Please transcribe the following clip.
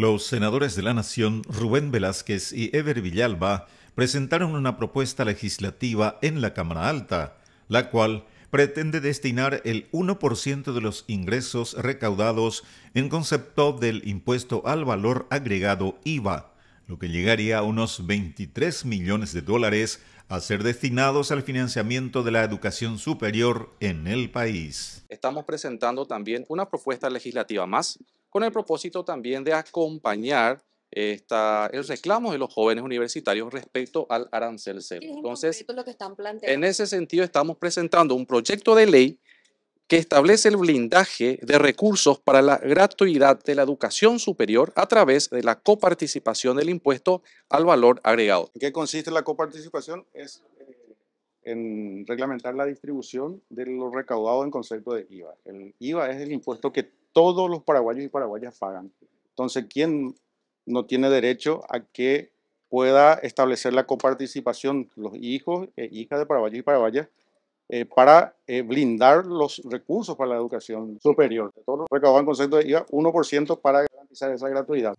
Los senadores de la Nación, Rubén Velázquez y Ever Villalba, presentaron una propuesta legislativa en la Cámara Alta, la cual pretende destinar el 1% de los ingresos recaudados en concepto del impuesto al valor agregado IVA, lo que llegaría a unos 23 millones de dólares a ser destinados al financiamiento de la educación superior en el país. Estamos presentando también una propuesta legislativa más con el propósito también de acompañar el reclamo de los jóvenes universitarios respecto al arancel cero. Entonces, en ese sentido estamos presentando un proyecto de ley que establece el blindaje de recursos para la gratuidad de la educación superior a través de la coparticipación del impuesto al valor agregado. ¿En qué consiste la coparticipación? Es eh, en reglamentar la distribución de lo recaudado en concepto de IVA. El IVA es el impuesto que todos los paraguayos y paraguayas pagan. Entonces, ¿quién no tiene derecho a que pueda establecer la coparticipación los hijos e hijas de paraguayos y paraguayas eh, para eh, blindar los recursos para la educación superior? Todos los recaudados concepto de IVA, 1% para garantizar esa gratuidad.